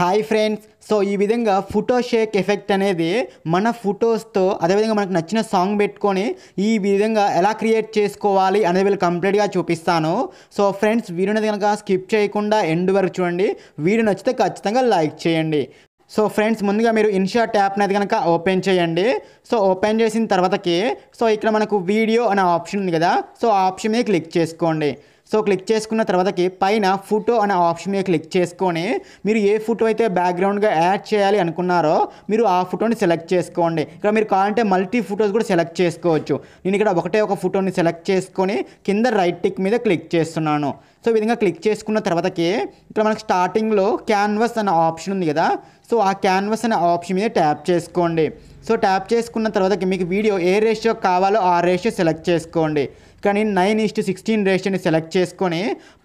hi friends so ఈ విధంగా photo Sheikh effect అనేది మన ఫొటోస్తో అదేవిధంగా మనకు నచ్చిన సాంగ్ పెట్టుకొని ఈ విధంగా ఎలా క్రియేట్ చేసుకోవాలి అనేది వీళ్ళు కంప్లీట్గా చూపిస్తాను సో ఫ్రెండ్స్ వీడియోని కనుక స్కిప్ చేయకుండా ఎండ్ వరకు చూడండి వీడియో నచ్చితే ఖచ్చితంగా లైక్ చేయండి సో ఫ్రెండ్స్ ముందుగా మీరు ఇన్షా ట్యాప్ అనేది కనుక ఓపెన్ చేయండి సో ఓపెన్ చేసిన తర్వాతకి సో ఇక్కడ మనకు వీడియో అనే ఆప్షన్ ఉంది కదా సో ఆప్షన్ మీద క్లిక్ చేసుకోండి సో క్లిక్ చేసుకున్న తర్వాతకి పైన ఫోటో అనే ఆప్షన్ మీద క్లిక్ చేసుకొని మీరు ఏ ఫోటో అయితే బ్యాక్గ్రౌండ్గా యాడ్ చేయాలి అనుకున్నారో మీరు ఆ ఫోటోని సెలెక్ట్ చేసుకోండి ఇక్కడ మీరు కావాలంటే మల్టీ ఫోటోస్ కూడా సెలెక్ట్ చేసుకోవచ్చు నేను ఇక్కడ ఒకటే ఒక ఫోటోని సెలెక్ట్ చేసుకొని కింద రైట్ టిక్ మీద క్లిక్ చేస్తున్నాను సో విధంగా క్లిక్ చేసుకున్న తర్వాతకి ఇక్కడ మనకు స్టార్టింగ్లో క్యాన్వస్ అనే ఆప్షన్ ఉంది కదా సో ఆ క్యాన్వస్ అనే ఆప్షన్ మీద ట్యాప్ చేసుకోండి సో ట్యాప్ చేసుకున్న తర్వాతకి మీకు వీడియో ఏ రేషియో కావాలో ఆ రేషియో సెలెక్ట్ చేసుకోండి కానీ నైన్ ఈస్ట్ సిక్స్టీన్ రేషియోని సెలెక్ట్ చేసుకొని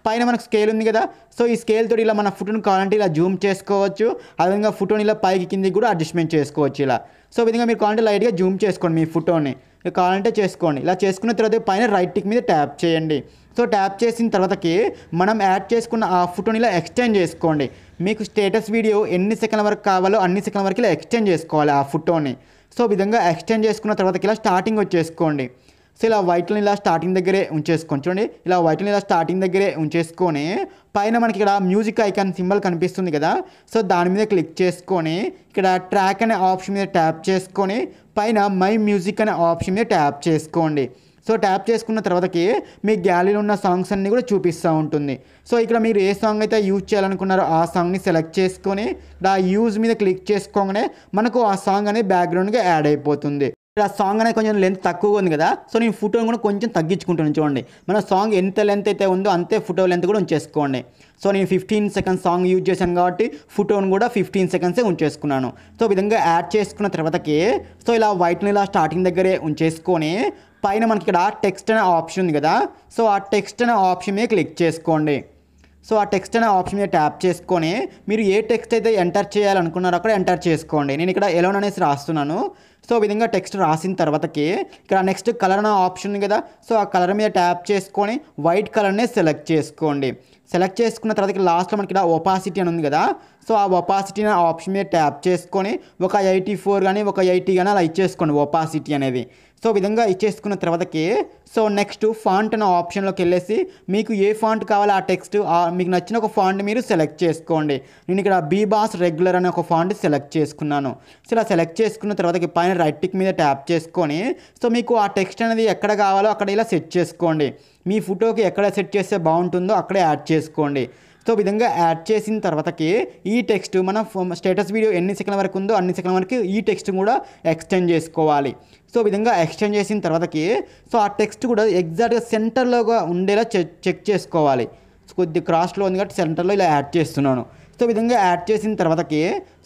పైన మనకు స్కేల్ ఉంది కదా సో ఈ స్కేల్ తోటి ఇలా మన ఫుటోని కావాలంటే ఇలా జూమ్ చేసుకోవచ్చు అదేవిధంగా ఫోటోని ఇలా పైకి కిందికి కూడా అడ్జస్ట్మెంట్ చేసుకోవచ్చు ఇలా సో విధంగా మీరు కావాలంటే లైట్గా జూమ్ చేసుకోండి మీ ఫోటోని కావాలంటే చేసుకోండి ఇలా చేసుకున్న తర్వాత పైన రైట్ టిక్ మీద ట్యాప్ చేయండి సో ట్యాప్ చేసిన తర్వాతకి మనం యాడ్ చేసుకున్న ఆ ఫోటోని ఇలా ఎక్స్టెండ్ చేసుకోండి మీకు స్టేటస్ వీడియో ఎన్ని సెకండ్ల వరకు కావాలో అన్ని సెకండ్ల వరకు ఇలా ఎక్స్టెండ్ చేసుకోవాలి ఆ ఫోటోని సో విధంగా ఎక్స్టెండ్ చేసుకున్న తర్వాతకి ఇలా స్టార్టింగ్ వచ్చేసుకోండి సో ఇలా వైట్లను ఇలా స్టార్టింగ్ దగ్గరే ఉంచేసుకోండి చూడండి ఇలా వైట్లను ఇలా స్టార్టింగ్ దగ్గరే ఉంచేసుకొని పైన మనకి ఇక్కడ మ్యూజిక్ ఐకాన్ సింబల్ కనిపిస్తుంది కదా సో దాని మీద క్లిక్ చేసుకొని ఇక్కడ ట్రాక్ అనే ఆప్షన్ మీద ట్యాప్ చేసుకొని పైన మై మ్యూజిక్ అనే ఆప్షన్ మీద ట్యాప్ చేసుకోండి సో ట్యాప్ చేసుకున్న తర్వాతకి మీ గ్యాలరీలో ఉన్న సాంగ్స్ అన్నీ కూడా చూపిస్తూ ఉంటుంది సో ఇక్కడ మీరు ఏ సాంగ్ అయితే యూజ్ చేయాలనుకున్నారో ఆ సాంగ్ని సెలెక్ట్ చేసుకొని ఆ యూజ్ మీద క్లిక్ చేసుకోగానే మనకు ఆ సాంగ్ అనేది బ్యాక్గ్రౌండ్గా యాడ్ అయిపోతుంది ఆ సాంగ్ అనేది కొంచెం లెంత్ తక్కువగా ఉంది కదా సో నేను ఫోటోని కూడా కొంచెం తగ్గించుకుంటాను చూడండి మన సాంగ్ ఎంత లెంత్ అయితే ఉందో అంతే ఫోటో లెంత్ కూడా ఉంచేసుకోండి సో నేను ఫిఫ్టీన్ సెకండ్స్ సాంగ్ యూజ్ చేశాను కాబట్టి ఫోటోని కూడా ఫిఫ్టీన్ సెకండ్సే ఉంచేసుకున్నాను సో విధంగా యాడ్ చేసుకున్న తర్వాతకి సో ఇలా వైట్ని ఇలా స్టార్టింగ్ దగ్గరే ఉంచేసుకొని పైన మనకి ఇక్కడ టెక్స్ట్ అనే ఆప్షన్ ఉంది కదా సో ఆ టెక్స్ట్ అనే ఆప్షన్ మీద క్లిక్ చేసుకోండి సో ఆ టెక్స్ట్ అనే ఆప్షన్ మీద ట్యాప్ చేసుకొని మీరు ఏ టెక్స్ట్ అయితే ఎంటర్ చేయాలనుకున్నారో అక్కడ ఎంటర్ చేసుకోండి నేను ఇక్కడ ఎలోన్ అనేసి రాస్తున్నాను సో విధంగా టెక్స్ట్ రాసిన తర్వాతకి ఇక్కడ నెక్స్ట్ కలర్ అనే ఆప్షన్ కదా సో ఆ కలర్ మీద ట్యాప్ చేసుకొని వైట్ కలర్నే సెలెక్ట్ చేసుకోండి సెలెక్ట్ చేసుకున్న తర్వాత లాస్ట్లో మనకి ఇలా ఒపాసిటీ అని ఉంది కదా సో ఆ ఒపాసిటీ అనే ఆప్షన్ మీద ట్యాప్ చేసుకొని ఒక ఎయిటీ ఫోర్ కానీ ఒక ఎయిటీ కానీ అలా ఇచ్చేసుకోండి ఒపాసిటీ అనేది సో విధంగా ఇచ్చేసుకున్న తర్వాతకి సో నెక్స్ట్ ఫాంట్ అనే ఆప్షన్లోకి వెళ్ళేసి మీకు ఏ ఫాంట్ కావాలో ఆ టెక్స్ట్ మీకు నచ్చిన ఒక ఫాంట్ మీరు సెలెక్ట్ చేసుకోండి నేను ఇక్కడ బీబాస్ రెగ్యులర్ అనే ఒక ఫాంట్ సెలెక్ట్ చేసుకున్నాను సో ఇలా సెలెక్ట్ చేసుకున్న తర్వాతకి పైన పైన రైట్ టిక్ మీద ట్యాప్ చేసుకొని సో మీకు ఆ టెక్స్ట్ అనేది ఎక్కడ కావాలో అక్కడ ఇలా సెట్ చేసుకోండి మీ ఫోటోకి ఎక్కడ సెట్ చేస్తే బాగుంటుందో అక్కడే యాడ్ చేసుకోండి సో విధంగా యాడ్ చేసిన తర్వాతకి ఈ టెక్స్ట్ మనం స్టేటస్ వీడియో ఎన్ని సెకండ్ల వరకు ఉందో అన్ని సెకండ్ల వరకు ఈ టెక్స్ట్ కూడా ఎక్స్టెండ్ చేసుకోవాలి సో విధంగా ఎక్స్టెండ్ చేసిన తర్వాతకి సో ఆ టెక్స్ట్ కూడా ఎగ్జాక్ట్గా సెంటర్లోగా ఉండేలా చెక్ చేసుకోవాలి కొద్ది క్రాస్లో ఉంది కాబట్టి సెంటర్లో ఇలా యాడ్ చేస్తున్నాను సో విధంగా యాడ్ చేసిన తర్వాతకి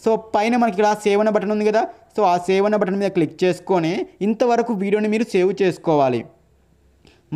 సో పైన మనకి ఇక్కడ సేవ్ బటన్ ఉంది కదా సో ఆ సేవ్ బటన్ మీద క్లిక్ చేసుకొని ఇంతవరకు వీడియోని మీరు సేవ్ చేసుకోవాలి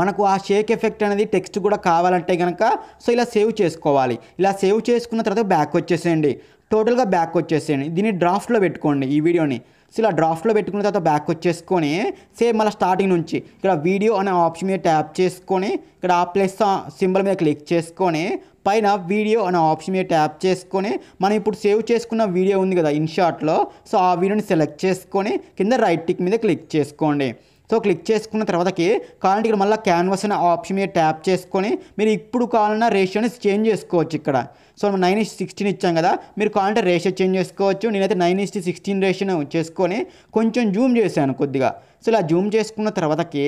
మనకు ఆ షేక్ ఎఫెక్ట్ అనేది టెక్స్ట్ కూడా కావాలంటే కనుక సో ఇలా సేవ్ చేసుకోవాలి ఇలా సేవ్ చేసుకున్న తర్వాత బ్యాక్ వచ్చేసేయండి టోటల్గా బ్యాక్ వచ్చేసేయండి దీన్ని డ్రాఫ్ట్లో పెట్టుకోండి ఈ వీడియోని సో ఇలా డ్రాఫ్ట్లో పెట్టుకున్న తర్వాత బ్యాక్ వచ్చేసుకొని సేమ్ మళ్ళీ స్టార్టింగ్ నుంచి ఇక్కడ వీడియో అనే ఆప్షన్ మీద ట్యాప్ చేసుకొని ఇక్కడ ఆ ప్లస్ సింబల్ మీద క్లిక్ చేసుకొని పైన వీడియో అనే ఆప్షన్ మీద ట్యాప్ చేసుకొని మనం ఇప్పుడు సేవ్ చేసుకున్న వీడియో ఉంది కదా ఇన్షాట్లో సో ఆ వీడియోని సెలెక్ట్ చేసుకొని కింద రైట్ టిక్ మీద క్లిక్ చేసుకోండి సో క్లిక్ చేసుకున్న తర్వాతకి కావాలంటే ఇక్కడ మళ్ళీ క్యాన్వాస్ అనే ఆప్షన్ మీద ట్యాప్ చేసుకొని మీరు ఇప్పుడు కావాలన్నా రేషియోని చేంజ్ చేసుకోవచ్చు ఇక్కడ సో మనం నైన్ ఇస్ సిక్స్టీన్ ఇచ్చాం కదా మీరు కావాలంటే రేషియో చేంజ్ చేసుకోవచ్చు నేనైతే నైన్ ఇస్ సిక్స్టీన్ రేషియో చేసుకొని కొంచెం జూమ్ చేశాను కొద్దిగా సో ఇలా జూమ్ చేసుకున్న తర్వాతకి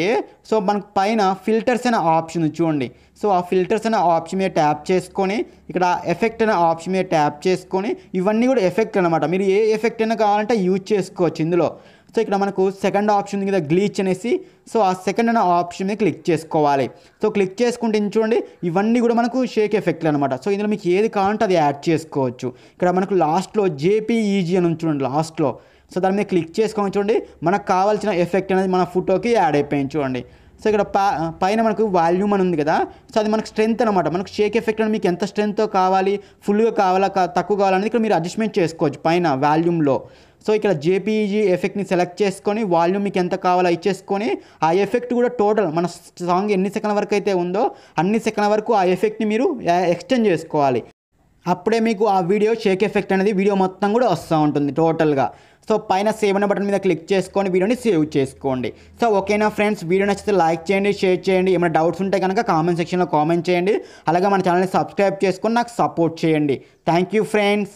సో మనకు పైన ఫిల్టర్స్ అనే ఆప్షన్ చూడండి సో ఆ ఫిల్టర్స్ అనే ఆప్షన్ మీద ట్యాప్ చేసుకొని ఇక్కడ ఎఫెక్ట్ అనే ఆప్షన్ మీద ట్యాప్ చేసుకొని ఇవన్నీ కూడా ఎఫెక్ట్ అనమాట మీరు ఏ ఎఫెక్ట్ అయినా కావాలంటే యూజ్ చేసుకోవచ్చు ఇందులో సో ఇక్కడ మనకు సెకండ్ ఆప్షన్ మీద గ్లీచ్ అనేసి సో ఆ సెకండ్ అనే ఆప్షన్ మీద క్లిక్ చేసుకోవాలి సో క్లిక్ చేసుకుంటే చూడండి ఇవన్నీ కూడా మనకు షేక్ ఎఫెక్ట్లు అనమాట సో ఇందులో మీకు ఏది కావాలంటే అది యాడ్ చేసుకోవచ్చు ఇక్కడ మనకు లాస్ట్లో జేపీఈజీ e అని చూడండి లాస్ట్లో సో దాని మీద క్లిక్ చేసుకొని చూడండి మనకు కావాల్సిన ఎఫెక్ట్ అనేది మన ఫోటోకి యాడ్ అయిపోయింది చూడండి సో ఇక్కడ పైన మనకు వాల్యూమ్ అని ఉంది కదా సో అది మనకు స్ట్రెంత్ అనమాట మనకు షేక్ ఎఫెక్ట్ అని మీకు ఎంత స్ట్రెంత్తో కావాలి ఫుల్గా కావాలా తక్కువ కావాలనేది ఇక్కడ మీరు అడ్జస్ట్మెంట్ చేసుకోవచ్చు పైన వాల్యూమ్లో సో ఇక్కడ జేపీజీ ఎఫెక్ట్ని సెలెక్ట్ చేసుకొని వాల్యూమ్ మీకు ఎంత కావాలో ఇచ్చేసుకొని ఆ ఎఫెక్ట్ కూడా టోటల్ మన సాంగ్ ఎన్ని సెకండ్ల వరకు అయితే ఉందో అన్ని సెకండ్ల వరకు ఆ ఎఫెక్ట్ని మీరు ఎక్స్టెండ్ చేసుకోవాలి అప్పుడే మీకు ఆ వీడియో షేక్ ఎఫెక్ట్ అనేది వీడియో మొత్తం కూడా వస్తూ ఉంటుంది టోటల్గా సో పైన సేవ్ అనే బటన్ మీద క్లిక్ చేసుకొని వీడియోని సేవ్ చేసుకోండి సో ఓకేనా ఫ్రెండ్స్ వీడియో నచ్చితే లైక్ చేయండి షేర్ చేయండి ఏమైనా డౌట్స్ ఉంటే కనుక కామెంట్ సెక్షన్లో కామెంట్ చేయండి అలాగే మన ఛానల్ని సబ్స్క్రైబ్ చేసుకొని నాకు సపోర్ట్ చేయండి థ్యాంక్ యూ ఫ్రెండ్స్